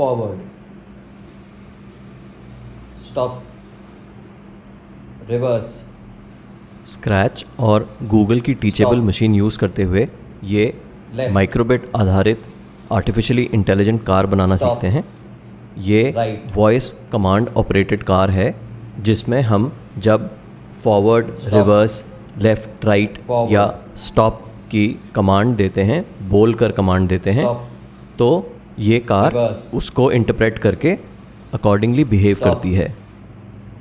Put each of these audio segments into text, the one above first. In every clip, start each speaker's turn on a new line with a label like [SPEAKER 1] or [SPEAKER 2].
[SPEAKER 1] forward stop reverse Scratch और Google की teachable machine use करते हुए ये माइक्रोबेट आधारित आर्टिफिशियली इंटेलिजेंट कार बनाना Stop. सीखते हैं ये वॉइस कमांड ऑपरेटेड कार है जिसमें हम जब फॉरवर्ड रिवर्स लेफ्ट राइट या स्टॉप की कमांड देते हैं बोल कर कमांड देते हैं Stop. तो ये कार उसको इंटरप्रेट करके अकॉर्डिंगली बिहेव करती है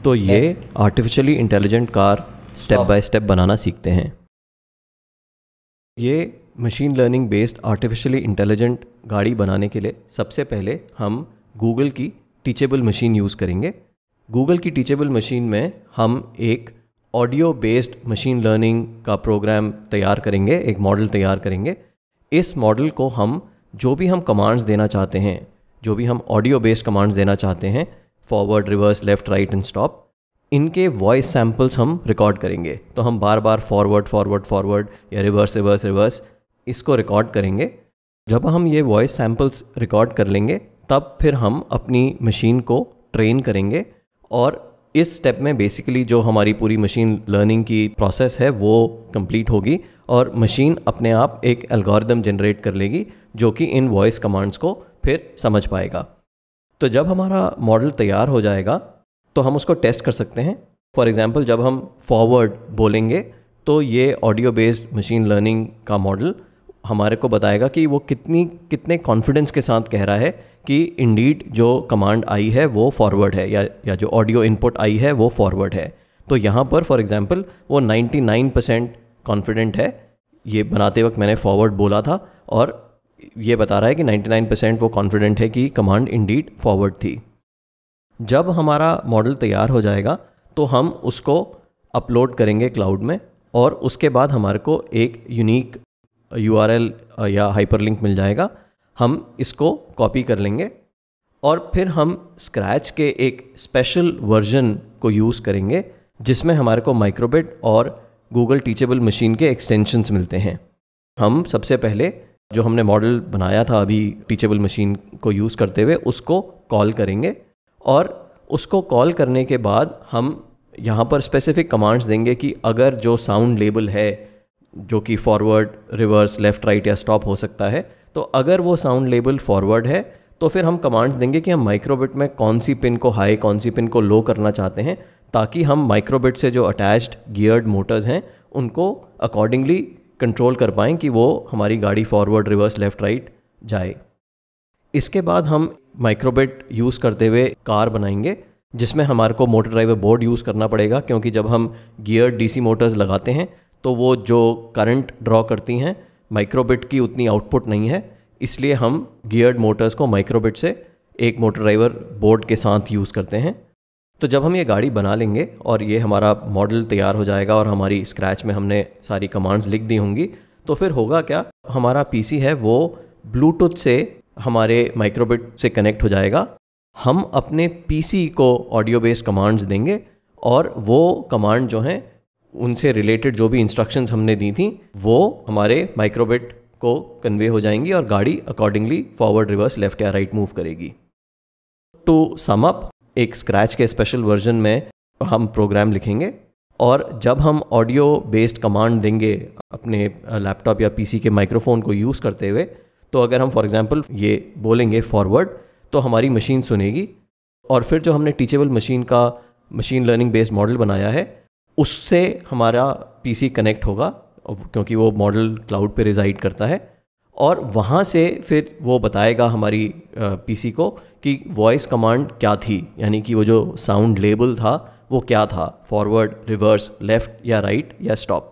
[SPEAKER 1] तो ये artificially intelligent car step by step बनाना सीखते हैं ये machine learning based artificially intelligent गाड़ी बनाने के लिए सबसे पहले हम गूगल की टीचेबल मशीन यूज़ करेंगे गूगल की टीचेबल मशीन में हम एक ऑडियो बेस्ड मशीन लर्निंग का प्रोग्राम तैयार करेंगे एक मॉडल तैयार करेंगे इस मॉडल को हम जो भी हम कमांड्स देना चाहते हैं जो भी हम ऑडियो बेस्ड कमांड्स देना चाहते हैं forward reverse left right and stop इनके वॉइस सैम्पल्स हम रिकॉर्ड करेंगे तो हम बार बार फॉरवर्ड फॉरवर्ड फॉरवर्ड या रिवर्स रिवर्स रिवर्स इसको रिकॉर्ड करेंगे जब हम ये वॉइस सैम्पल्स रिकॉर्ड कर लेंगे तब फिर हम अपनी मशीन को ट्रेन करेंगे और इस स्टेप में बेसिकली जो हमारी पूरी मशीन लर्निंग की प्रोसेस है वो कंप्लीट होगी और मशीन अपने आप एक एल्गोरिदम जनरेट कर लेगी जो कि इन वॉइस कमांड्स को फिर समझ पाएगा तो जब हमारा मॉडल तैयार हो जाएगा तो हम उसको टेस्ट कर सकते हैं फॉर एग्ज़ाम्पल जब हम फॉरवर्ड बोलेंगे तो ये ऑडियो बेस्ड मशीन लर्निंग का मॉडल हमारे को बताएगा कि वो कितनी कितने कॉन्फिडेंस के साथ कह रहा है कि इंडीड जो कमांड आई है वो फॉरवर्ड है या या जो ऑडियो इनपुट आई है वो फॉरवर्ड है तो यहाँ पर फॉर एग्ज़ाम्पल वो 99 परसेंट कॉन्फिडेंट है ये बनाते वक्त मैंने फॉरवर्ड बोला था और ये बता रहा है कि 99% वो कॉन्फिडेंट है कि कमांड इन फॉरवर्ड थी जब हमारा मॉडल तैयार हो जाएगा तो हम उसको अपलोड करेंगे क्लाउड में और उसके बाद हमारे को एक यूनिक यू या हाइपरलिंक मिल जाएगा हम इसको कॉपी कर लेंगे और फिर हम स्क्रैच के एक स्पेशल वर्जन को यूज़ करेंगे जिसमें हमारे को माइक्रोबिट और गूगल टीचेबल मशीन के एक्सटेंशंस मिलते हैं हम सबसे पहले जो हमने मॉडल बनाया था अभी टीचेबल मशीन को यूज़ करते हुए उसको कॉल करेंगे और उसको कॉल करने के बाद हम यहाँ पर स्पेसिफिक कमांड्स देंगे कि अगर जो साउंड लेबल है जो कि फॉरवर्ड रिवर्स लेफ़्ट राइट या स्टॉप हो सकता है तो अगर वो साउंड लेबल फॉरवर्ड है तो फिर हम कमांड देंगे कि हम माइक्रोबिट में कौन सी पिन को हाई कौन सी पिन को लो करना चाहते हैं ताकि हम माइक्रोबिट से जो अटैच्ड गियर्ड मोटर्स हैं उनको अकॉर्डिंगली कंट्रोल कर पाएँ कि वो हमारी गाड़ी फॉरवर्ड रिवर्स लेफ़्ट राइट जाए इसके बाद हम माइक्रोबिट यूज़ करते हुए कार बनाएंगे जिसमें हमारे को मोटर ड्राइवर बोर्ड यूज़ करना पड़ेगा क्योंकि जब हम गियर डीसी मोटर्स लगाते हैं तो वो जो करंट ड्रॉ करती हैं माइक्रोबिट की उतनी आउटपुट नहीं है इसलिए हम गियर्ड मोटर्स को माइक्रोबिट से एक मोटर ड्राइवर बोर्ड के साथ यूज़ करते हैं तो जब हम ये गाड़ी बना लेंगे और ये हमारा मॉडल तैयार हो जाएगा और हमारी स्क्रैच में हमने सारी कमांड्स लिख दी होंगी तो फिर होगा क्या हमारा पी है वो ब्लूटूथ से हमारे माइक्रोबिट से कनेक्ट हो जाएगा हम अपने पी को ऑडियो बेस्ड कमांड्स देंगे और वो कमांड जो हैं उनसे रिलेटेड जो भी इंस्ट्रक्शंस हमने दी थी वो हमारे माइक्रोबिट को कन्वे हो जाएंगी और गाड़ी अकॉर्डिंगली फॉरवर्ड रिवर्स लेफ्ट या राइट मूव करेगी टू सम अप एक स्क्रैच के स्पेशल वर्जन में हम प्रोग्राम लिखेंगे और जब हम ऑडियो बेस्ड कमांड देंगे अपने लैपटॉप या पीसी के माइक्रोफोन को यूज़ करते हुए तो अगर हम फॉर एग्ज़ाम्पल ये बोलेंगे फॉरवर्ड तो हमारी मशीन सुनेगी और फिर जो हमने टीचेबल मशीन का मशीन लर्निंग बेस्ड मॉडल बनाया है उससे हमारा पीसी कनेक्ट होगा क्योंकि वो मॉडल क्लाउड पे रिज़ाइड करता है और वहाँ से फिर वो बताएगा हमारी पीसी को कि वॉइस कमांड क्या थी यानी कि वो जो साउंड लेबल था वो क्या था फॉरवर्ड रिवर्स लेफ़्ट या राइट या स्टॉप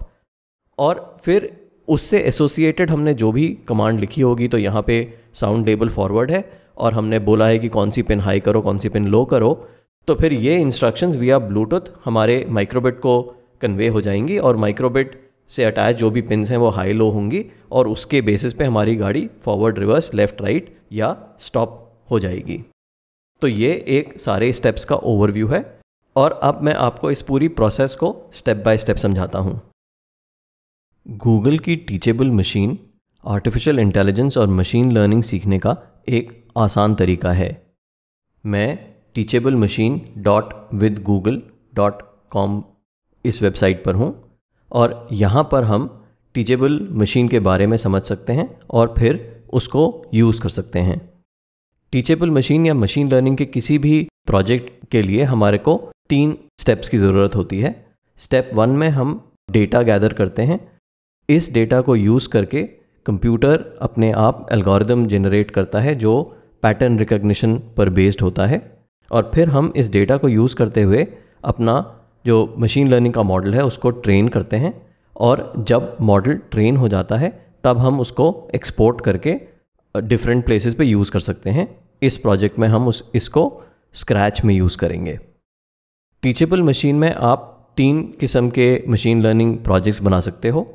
[SPEAKER 1] और फिर उससे एसोसिएटेड हमने जो भी कमांड लिखी होगी तो यहाँ पे साउंड लेबल फॉरवर्ड है और हमने बोला है कि कौन सी पिन हाई करो कौन सी पिन लो करो तो फिर ये इंस्ट्रक्शंस विया ब्लूटूथ हमारे माइक्रोबिट को कन्वे हो जाएंगी और माइक्रोबिट से अटैच जो भी पिन हैं वो हाई लो होंगी और उसके बेसिस पे हमारी गाड़ी फॉरवर्ड रिवर्स लेफ्ट राइट या स्टॉप हो जाएगी तो ये एक सारे स्टेप्स का ओवरव्यू है और अब मैं आपको इस पूरी प्रोसेस को स्टेप बाय स्टेप समझाता हूँ गूगल की टीचेबल मशीन आर्टिफिशियल इंटेलिजेंस और मशीन लर्निंग सीखने का एक आसान तरीका है मैं teachable machine dot with Google dot com इस वेबसाइट पर हूँ और यहाँ पर हम टीचेबल मशीन के बारे में समझ सकते हैं और फिर उसको यूज़ कर सकते हैं टीचेबल मशीन या मशीन लर्निंग के किसी भी प्रोजेक्ट के लिए हमारे को तीन स्टेप्स की ज़रूरत होती है स्टेप वन में हम डेटा गैदर करते हैं इस डेटा को यूज़ करके कंप्यूटर अपने आप एल्गोरिदम जनरेट करता है जो पैटर्न रिकग्निशन पर बेस्ड होता है और फिर हम इस डेटा को यूज़ करते हुए अपना जो मशीन लर्निंग का मॉडल है उसको ट्रेन करते हैं और जब मॉडल ट्रेन हो जाता है तब हम उसको एक्सपोर्ट करके डिफरेंट प्लेसेस पे यूज़ कर सकते हैं इस प्रोजेक्ट में हम उस इसको स्क्रैच में यूज़ करेंगे टीचेबल मशीन में आप तीन किस्म के मशीन लर्निंग प्रोजेक्ट्स बना सकते हो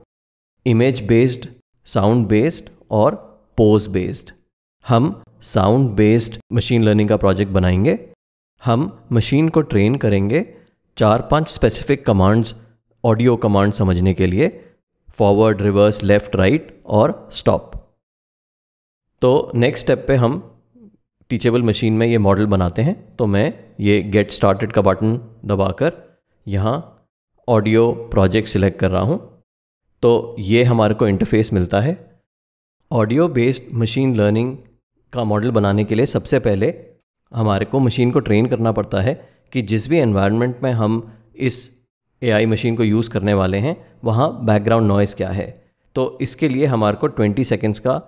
[SPEAKER 1] इमेज बेस्ड साउंड बेस्ड और पोज बेस्ड हम साउंड बेस्ड मशीन लर्निंग का प्रोजेक्ट बनाएंगे हम मशीन को ट्रेन करेंगे चार पांच स्पेसिफिक कमांड्स ऑडियो कमांड समझने के लिए फॉरवर्ड रिवर्स लेफ्ट राइट और स्टॉप तो नेक्स्ट स्टेप पे हम टीचेबल मशीन में ये मॉडल बनाते हैं तो मैं ये गेट स्टार्टेड का बटन दबाकर यहाँ ऑडियो प्रोजेक्ट सिलेक्ट कर रहा हूँ तो ये हमारे को इंटरफेस मिलता है ऑडियो बेस्ड मशीन लर्निंग का मॉडल बनाने के लिए सबसे पहले हमारे को मशीन को ट्रेन करना पड़ता है कि जिस भी एनवायरनमेंट में हम इस एआई मशीन को यूज़ करने वाले हैं वहाँ बैकग्राउंड नॉइज़ क्या है तो इसके लिए हमारे को ट्वेंटी सेकेंड्स का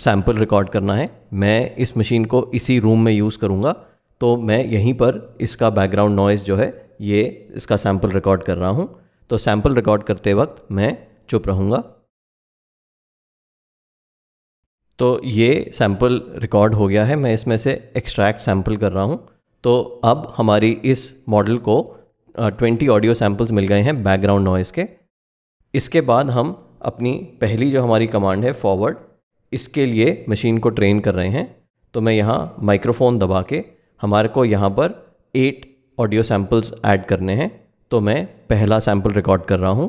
[SPEAKER 1] सैम्पल रिकॉर्ड करना है मैं इस मशीन को इसी रूम में यूज़ करूँगा तो मैं यहीं पर इसका बैकग्राउंड नॉइज़ जो है ये इसका सैम्पल रिकॉर्ड कर रहा हूँ तो सैम्पल रिकॉर्ड करते वक्त मैं चुप रहूँगा तो ये सैम्पल रिकॉर्ड हो गया है मैं इसमें से एक्सट्रैक्ट सैम्पल कर रहा हूँ तो अब हमारी इस मॉडल को ट्वेंटी ऑडियो सैम्पल्स मिल गए हैं बैकग्राउंड नॉइज़ के इसके बाद हम अपनी पहली जो हमारी कमांड है फॉरवर्ड इसके लिए मशीन को ट्रेन कर रहे हैं तो मैं यहाँ माइक्रोफोन दबा के हमारे को यहाँ पर एट ऑडियो सैम्पल्स ऐड करने हैं तो मैं पहला सैम्पल रिकॉर्ड कर रहा हूँ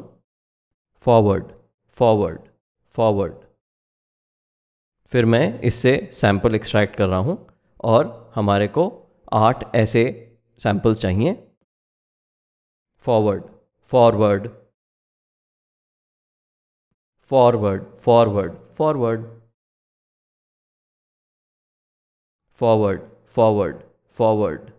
[SPEAKER 1] फॉरवर्ड फॉरवर्ड फॉरवर्ड फिर मैं इससे सैम्पल एक्सट्रैक्ट कर रहा हूँ और हमारे को आठ ऐसे सैंपल्स चाहिए forward forward forward forward forward forward forward forward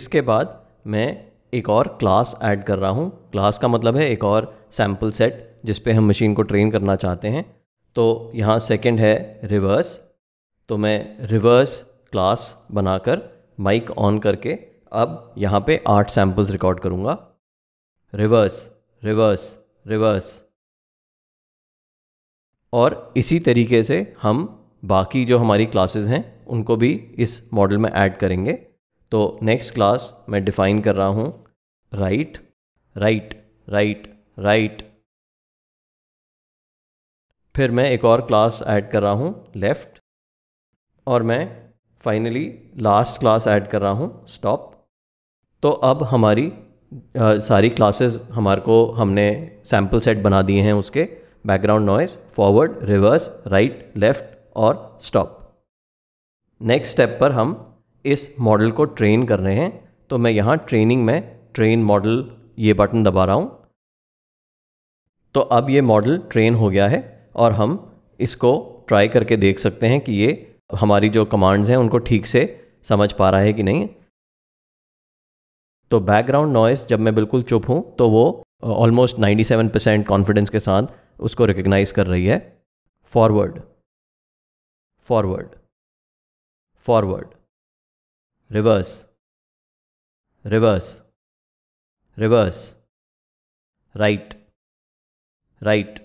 [SPEAKER 1] इसके बाद मैं एक और क्लास ऐड कर रहा हूँ क्लास का मतलब है एक और सैंपल सेट जिस पे हम मशीन को ट्रेन करना चाहते हैं तो यहाँ सेकंड है रिवर्स तो मैं रिवर्स क्लास बनाकर माइक ऑन करके अब यहाँ पे आठ सैम्पल्स रिकॉर्ड करूँगा रिवर्स रिवर्स रिवर्स और इसी तरीके से हम बाकी जो हमारी क्लासेस हैं उनको भी इस मॉडल में ऐड करेंगे तो नेक्स्ट क्लास मैं डिफाइन कर रहा हूँ राइट राइट राइट राइट फिर मैं एक और क्लास ऐड कर रहा हूँ लेफ्ट और मैं फाइनली लास्ट क्लास ऐड कर रहा हूँ स्टॉप तो अब हमारी आ, सारी क्लासेस हमारे को हमने सैम्पल सेट बना दिए हैं उसके background noise forward reverse right left और स्टॉप नेक्स्ट स्टेप पर हम इस मॉडल को ट्रेन कर रहे हैं तो मैं यहाँ ट्रेनिंग में ट्रेन मॉडल ये बटन दबा रहा हूँ तो अब ये मॉडल ट्रेन हो गया है और हम इसको ट्राई करके देख सकते हैं कि ये हमारी जो कमांड्स हैं उनको ठीक से समझ पा रहा है कि नहीं तो बैकग्राउंड नॉइस जब मैं बिल्कुल चुप हूँ तो वो ऑलमोस्ट 97 परसेंट कॉन्फिडेंस के साथ उसको रिकग्नाइज कर रही है forward forward forward reverse reverse reverse right right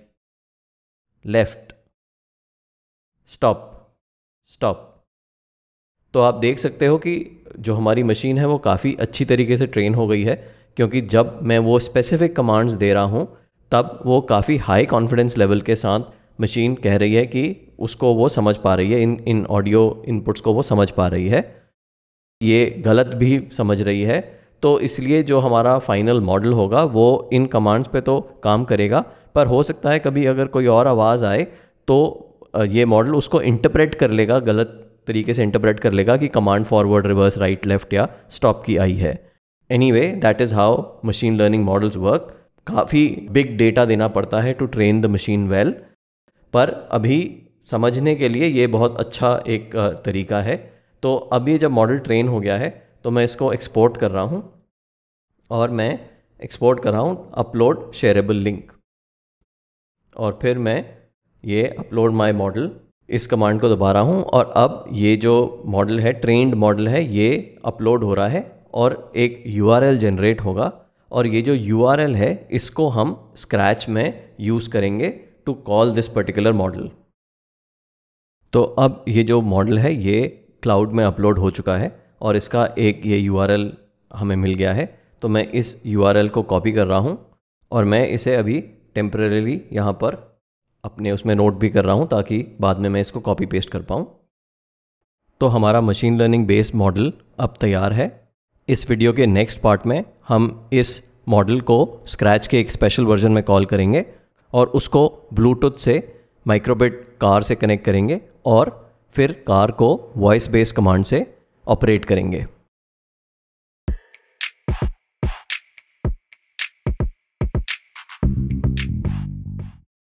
[SPEAKER 1] left stop stop तो आप देख सकते हो कि जो हमारी मशीन है वो काफ़ी अच्छी तरीके से ट्रेन हो गई है क्योंकि जब मैं वो स्पेसिफिक कमांड्स दे रहा हूँ तब वो काफ़ी हाई कॉन्फिडेंस लेवल के साथ मशीन कह रही है कि उसको वो समझ पा रही है इन इन ऑडियो इनपुट्स को वो समझ पा रही है ये गलत भी समझ रही है तो इसलिए जो हमारा फाइनल मॉडल होगा वो इन कमांड्स पे तो काम करेगा पर हो सकता है कभी अगर कोई और आवाज़ आए तो ये मॉडल उसको इंटरप्रेट कर लेगा गलत तरीके से इंटरप्रेट कर लेगा कि command forward reverse right left या स्टॉप की आई है anyway that is how machine learning models work काफ़ी बिग डेटा देना पड़ता है to train the machine well पर अभी समझने के लिए ये बहुत अच्छा एक तरीका है तो अब ये जब मॉडल ट्रेन हो गया है तो मैं इसको एक्सपोर्ट कर रहा हूँ और मैं एक्सपोर्ट कर रहा हूँ अपलोड शेयरेबल लिंक और फिर मैं ये अपलोड माई मॉडल इस कमांड को दबा रहा हूँ और अब ये जो मॉडल है ट्रेंड मॉडल है ये अपलोड हो रहा है और एक यू जनरेट होगा और ये जो यू है इसको हम स्क्रैच में यूज़ करेंगे to call this particular model तो अब ये जो मॉडल है ये क्लाउड में अपलोड हो चुका है और इसका एक ये यू हमें मिल गया है तो मैं इस यू को कॉपी कर रहा हूँ और मैं इसे अभी टेम्प्रेरीली यहाँ पर अपने उसमें नोट भी कर रहा हूँ ताकि बाद में मैं इसको कॉपी पेस्ट कर पाऊँ तो हमारा मशीन लर्निंग बेस्ड मॉडल अब तैयार है इस वीडियो के नेक्स्ट पार्ट में हम इस मॉडल को स्क्रैच के एक स्पेशल वर्जन में कॉल करेंगे और उसको ब्लूटूथ से माइक्रोबिट कार से कनेक्ट करेंगे और फिर कार को वॉइस बेस कमांड से ऑपरेट करेंगे